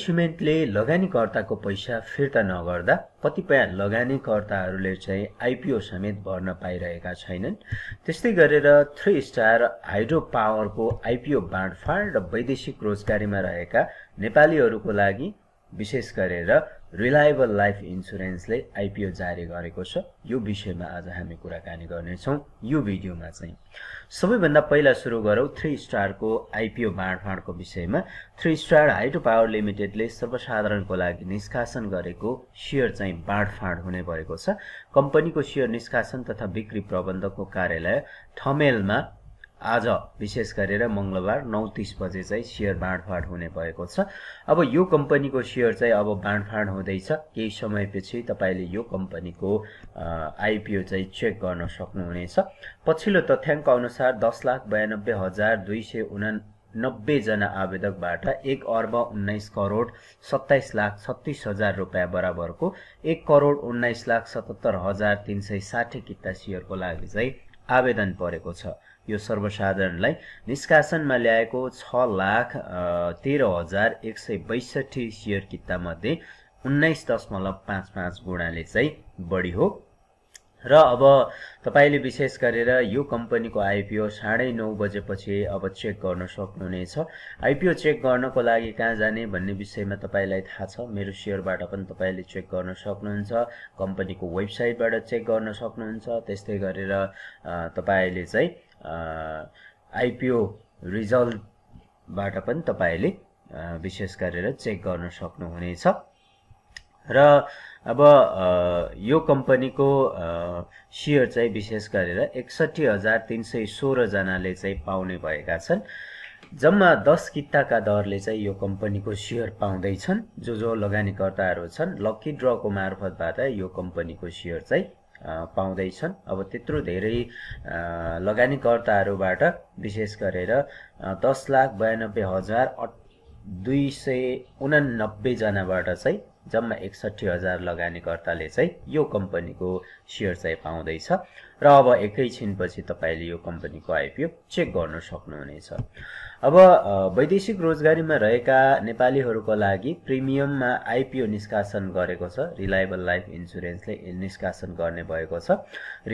सिमेन्टले लगानीकर्ताको पैसा फिर्ता नगर्दा कतिपय लगानीकर्ताहरूले चाहिँ आइपिओ समेत भर्न पाइरहेका छैनन् त्यस्तै गरेर थ्री स्टार हाइड्रो पावरको आइपिओ बाँडफाँड र वैदेशिक रोजगारीमा रहेका नेपालीहरूको लागि विशेष गरेर रिलायबल लाइफ इन्सुरेन्सले आइपिओ जारी गरेको छ यो विषयमा आज हामी कुराकानी गर्नेछौँ यो भिडियोमा चाहिँ सबैभन्दा पहिला सुरु गरौँ थ्री स्टारको आइपिओ बाँडफाँडको विषयमा थ्री स्टार हाइड्रो पावर लिमिटेडले सर्वसाधारणको लागि निष्कासन गरेको सेयर चाहिँ बाँडफाँड हुने भएको छ कम्पनीको सेयर निष्कासन तथा बिक्री प्रबन्धकको कार्यालय ठमेलमा आज विशेष गरेर मङ्गलबार नौ तिस बजे चाहिँ सेयर बाँडफाँड हुने भएको छ अब यो कम्पनीको सेयर चाहिँ अब बाँडफाँड हुँदैछ केही समयपछि तपाईँले यो कम्पनीको आइपिओ चाहिँ चेक गर्न सक्नुहुनेछ पछिल्लो तथ्याङ्क अनुसार दस लाख बयानब्बे हजार दुई सय उना नब्बेजना आवेदकबाट एक अर्ब उन्नाइस करोड सत्ताइस लाख छत्तिस हजार रुपियाँ बराबरको एक करोड उन्नाइस लाख सतहत्तर हजार तिन सय साठी किता सेयरको लागि चाहिँ आवेदन परेको छ यो सर्वसाधारणलाई निष्कासनमा ल्याएको छ लाख तेह्र हजार एक सय बैसठी सेयर किताबमध्ये उन्नाइस दशमलव पाँच पाँच गुणाले चाहिँ बढी हो र अब तपाईँले विशेष गरेर यो कम्पनीको आइपिओ साढे नौ बजेपछि अब चेक गर्न सक्नुहुनेछ आइपिओ चेक गर्नको लागि कहाँ जाने भन्ने विषयमा तपाईँलाई थाहा छ मेरो सेयरबाट पनि तपाईँले चेक गर्न सक्नुहुन्छ कम्पनीको वेबसाइटबाट चेक गर्न सक्नुहुन्छ त्यस्तै गरेर तपाईँले चाहिँ आइपिओ रिजल्टबाट पनि तपाईँले विशेष गरेर चेक गर्न सक्नुहुनेछ र अब यो कम्पनीको सेयर चाहिँ विशेष गरेर एकसट्ठी हजार तिन सय सोह्रजनाले चाहिँ पाउने भएका छन् जम्मा दस किताका दरले चाहिँ यो कम्पनीको सेयर पाउँदैछन् जो जो लगानीकर्ताहरू छन् लक्की ड्रको मार्फतबाट यो कम्पनीको सेयर चाहिँ पाउँदैछन् अब त्यत्रो धेरै लगानीकर्ताहरूबाट विशेष गरेर दस लाख बयानब्बे हजार दुई सय उनानब्बेजनाबाट चाहिँ जम्मा एकसट्ठी हजार लगानीकर्ताले चाहिँ यो कम्पनीको सेयर चाहिँ पाउँदैछ र अब एकैछिनपछि तपाईँले यो कम्पनीको आइपिओ चेक गर्न सक्नुहुनेछ अब वैदेशिक रोजगारीमा रहेका नेपालीहरूको लागि प्रिमियममा आइपिओ निष्कासन गरेको छ रिलायबल लाइफ इन्सुरेन्सले निष्कासन गर्ने भएको छ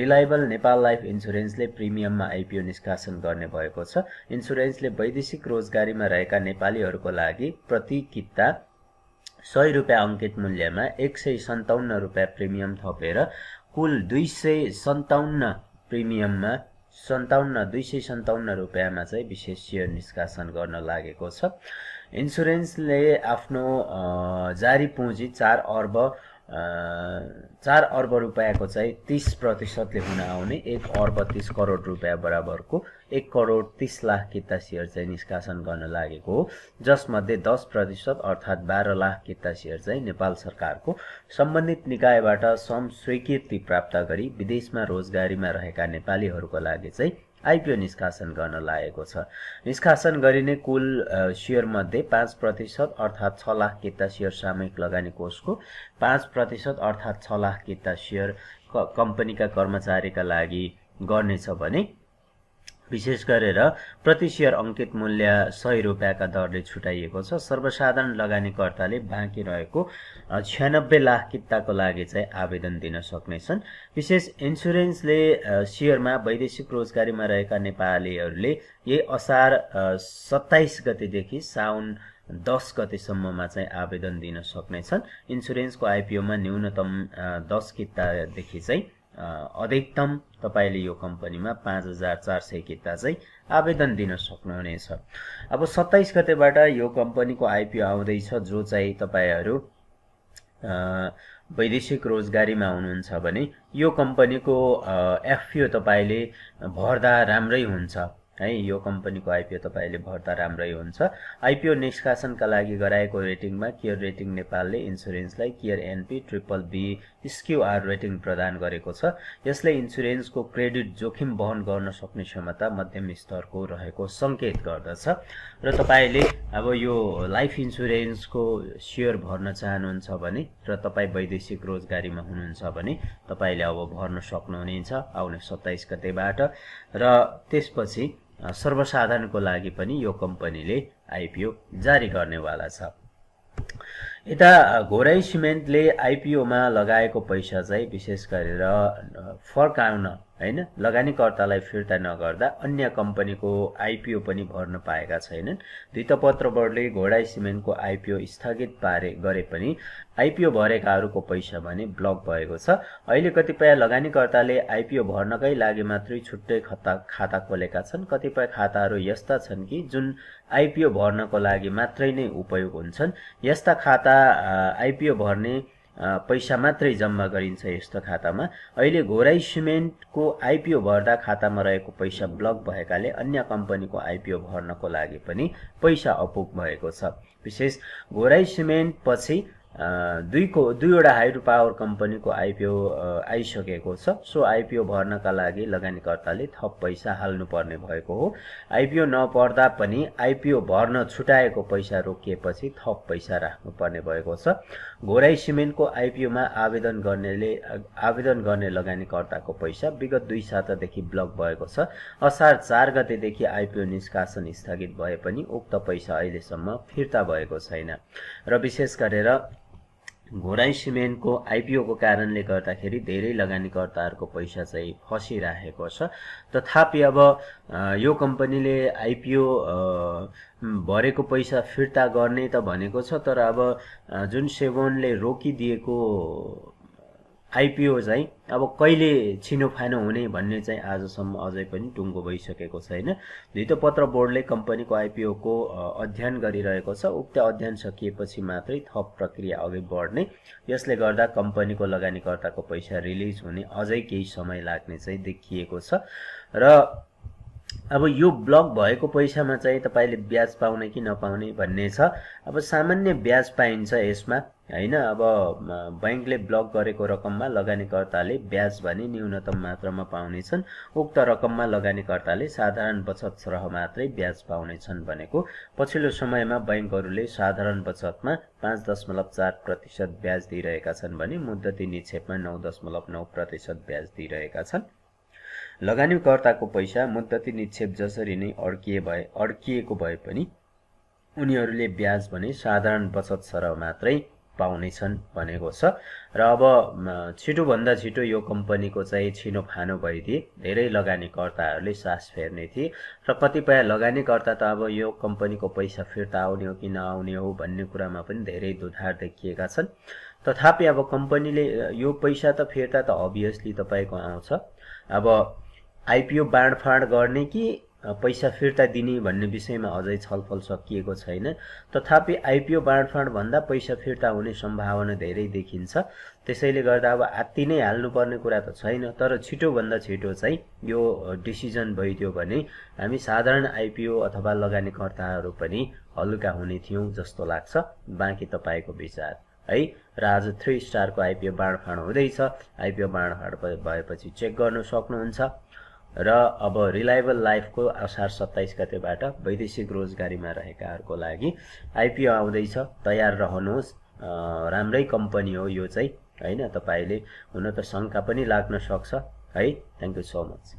रिलायबल नेपाल लाइफ इन्सुरेन्सले प्रिमियममा आइपिओ निष्कासन गर्ने भएको छ इन्सुरेन्सले वैदेशिक रोजगारीमा रहेका नेपालीहरूको लागि प्रति किता सय रुपियाँ अङ्कित मूल्यमा एक सय सन्ताउन्न रुपियाँ प्रिमियम थपेर कुल दुई सय सन्ताउन्न प्रिमियममा सन्ताउन्न दुई सय सन्ताउन्न रुपियाँमा चाहिँ विशेष सेयर निष्कासन गर्न लागेको छ इन्सुरेन्सले आफ्नो जारी पुँजी चार अर्ब चार अर्ब रुपियाँको चाहिँ तिस प्रतिशतले हुन आउने एक अर्ब तिस करोड रुपियाँ बराबरको एक करोड तिस लाख किता सेयर चाहिँ निष्कासन गर्न लागेको हो जसमध्ये दस प्रतिशत अर्थात् बाह्र लाख किता सेयर चाहिँ नेपाल सरकारको सम्बन्धित निकायबाट सम स्वीकृति प्राप्त गरी विदेशमा रोजगारीमा रहेका नेपालीहरूको लागि चाहिँ आइपिओ निष्कासन गर्न लागेको छ निष्कासन गरिने कुल सेयरमध्ये पाँच प्रतिशत अर्थात् छ लाख किता सेयर सामूहिक लगानी कोषको पाँच प्रतिशत अर्थात् छ लाख किता सेयर कम्पनीका कर्मचारीका लागि गर्नेछ भने विशेष गरेर प्रति सेयर अङ्कित मूल्य सय रुपियाँका दरले छुटाइएको छ सर्वसाधारण लगानीकर्ताले बाँकी रहेको छ्यानब्बे लाख किताको लागि चाहिँ आवेदन दिन सक्नेछन् विशेष इन्सुरेन्सले सेयरमा वैदेशिक रोजगारीमा रहेका नेपालीहरूले यही असार सत्ताइस गतिदेखि साउन दस गतेसम्ममा चाहिँ आवेदन दिन सक्नेछन् इन्सुरेन्सको आइपिओमा न्यूनतम दस कितादेखि चाहिँ अधिकतम तपाईँले यो कम्पनीमा पाँच हजार चार सय किता चाहिँ आवेदन दिन सक्नुहुनेछ अब सत्ताइस गतेबाट यो कम्पनीको आइपिओ आउँदैछ जो चाहिँ तपाईँहरू वैदेशिक रोजगारीमा हुनुहुन्छ भने यो कम्पनीको एफपिओ तपाईँले भर्दा राम्रै हुन्छ है यो कम्पनीको आइपिओ तपाईँले भर्दा राम्रै हुन्छ आइपिओ निष्कासनका लागि गराएको रेटिङमा केयर रेटिङ नेपालले इन्सुरेन्सलाई केयर एनपी ट्रिपल बी स्क्युआर रेटिङ प्रदान गरेको छ यसले इन्सुरेन्सको क्रेडिट जोखिम वहन गर्न सक्ने क्षमता मध्यम स्तरको रहेको सङ्केत गर्दछ र तपाईँले अब यो लाइफ इन्सुरेन्सको सेयर भर्न चाहनुहुन्छ भने र तपाईँ वैदेशिक रोजगारीमा हुनुहुन्छ भने तपाईँले अब भर्न सक्नुहुनेछ आउने सत्ताइस गतेबाट र त्यसपछि सर्वसाधारणको लागि पनि यो कम्पनीले आइपिओ जारी गर्नेवाला छ यता घोराई सिमेन्टले आइपिओमा लगाएको पैसा चाहिँ विशेष गरेर फर्काउन होइन लगानीकर्तालाई फिर्ता नगर्दा अन्य कम्पनीको आइपिओ पनि भर्न पाएका छैनन् द्वितपत्र बोर्डले घोडाई सिमेन्टको आइपिओ स्थगित पारे गरे पनि आइपिओ भरेकाहरूको पैसा भने ब्लक भएको छ अहिले कतिपय लगानीकर्ताले आइपिओ भर्नकै लागि मात्रै छुट्टै खाता खाता खोलेका छन् कतिपय खाताहरू यस्ता छन् कि जुन आइपिओ भर्नको लागि मात्रै नै उपयोग हुन्छन् यस्ता खाता आइपिओ भर्ने पैसा मात्रै जम्मा गरिन्छ यस्तो खातामा अहिले घोराई सिमेन्टको आइपिओ भर्दा खातामा रहेको पैसा ब्लक भएकाले अन्य कम्पनीको आइपिओ भर्नको लागि पनि पैसा अपुग भएको छ विशेष घोराई सिमेन्ट पछि दुईको दुईवटा हाइड्रो पावर कम्पनीको आइपिओ आइसकेको छ सो आइपिओ भर्नका लागि लगानीकर्ताले थप पैसा हाल्नुपर्ने भएको हो आइपिओ नपर्दा पनि आइपिओ भर्न छुटाएको पैसा रोकिएपछि थप पैसा राख्नुपर्ने भएको छ घोराई सिमेन्टको आइपिओमा आवेदन गर्नेले आवेदन गर्ने लगानीकर्ताको पैसा विगत दुई सातादेखि ब्लक भएको छ असार चार गतेदेखि आइपिओ निष्कासन स्थगित भए पनि उक्त पैसा अहिलेसम्म फिर्ता भएको छैन र विशेष गरेर घोराई सिमेन्टको आइपिओको कारणले गर्दाखेरि धेरै लगानीकर्ताहरूको पैसा चाहिँ फसिराखेको छ तथापि अब यो कम्पनीले आइपिओ भरेको पैसा फिर्ता गर्ने त भनेको छ तर अब जुन सेभोनले रोकिदिएको आइपिओ चाहिँ अब कहिले छिनोफानो हुने भन्ने चाहिँ आजसम्म अझै पनि टुङ्गो भइसकेको छैन धितोपत्र बोर्डले कम्पनीको आइपिओको अध्ययन गरिरहेको छ उक्त अध्ययन सकिएपछि मात्रै थप प्रक्रिया अघि बढ्ने यसले गर्दा कम्पनीको लगानीकर्ताको पैसा रिलिज हुने अझै केही समय लाग्ने चाहिँ देखिएको छ र अब यो ब्लक भएको पैसामा चाहिँ तपाईँले ब्याज पाउने कि नपाउने भन्ने छ अब सामान्य ब्याज पाइन्छ यसमा होइन अब ब्याङ्कले ब्लक गरेको रकममा लगानीकर्ताले ब्याज भने न्यूनतम मात्रामा पाउनेछन् उक्त रकममा लगानीकर्ताले साधारण बचत सरह मात्रै ब्याज पाउनेछन् भनेको पछिल्लो समयमा ब्याङ्कहरूले साधारण बचतमा पाँच दशमलव चार प्रतिशत ब्याज दिइरहेका छन् भने मुद्दती निक्षेपमा नौ दशमलव नौ प्रतिशत ब्याज दिइरहेका छन् लगानीकर्ताको पैसा मुद्दती निक्षेप जसरी नै अड्किए भए अड्किएको भए पनि उनीहरूले ब्याज भने साधारण बचत सरह मात्रै पाउनेछन् भनेको छ र अब छिटोभन्दा छिटो यो कम्पनीको चाहिँ छिनोफानो भइदिए धेरै लगानीकर्ताहरूले सास फेर्ने थिए र कतिपय लगानीकर्ता त अब यो कम्पनीको पैसा फिर्ता आउने हो कि नआउने हो भन्ने कुरामा पनि धेरै दुधार देखिएका छन् तथापि अब कम्पनीले यो पैसा त फिर्ता त अभियसली तपाईँको आउँछ अब आइपिओ बाँडफाँड गर्ने कि पैसा फिर्ता दिने भन्ने विषयमा अझै छलफल सकिएको छैन तथापि आइपिओ बाँडफाँडभन्दा पैसा फिर्ता हुने सम्भावना धेरै देखिन्छ त्यसैले गर्दा अब आत्ति नै हाल्नुपर्ने कुरा त छैन तर छिटोभन्दा छिटो चाहिँ यो डिसिजन भइदियो भने हामी साधारण आइपिओ अथवा लगानीकर्ताहरू पनि हल्का हुने थियौँ जस्तो लाग्छ बाँकी तपाईँको विचार है र आज थ्री स्टारको आइपिओ बाँडफाँड हुँदैछ आइपिओ बाँडफाँड भएपछि चेक गर्नु सक्नुहुन्छ र अब रिलायबल लाइफको असार सत्ताइस गतेबाट वैदेशिक रोजगारीमा रहेकाहरूको लागि आइपिओ आउँदैछ तयार रहनुहोस् राम्रै कम्पनी हो यो चाहिँ होइन तपाईँले हुन त शङ्का पनि लाग्न सक्छ है थ्याङ्क यू सो मच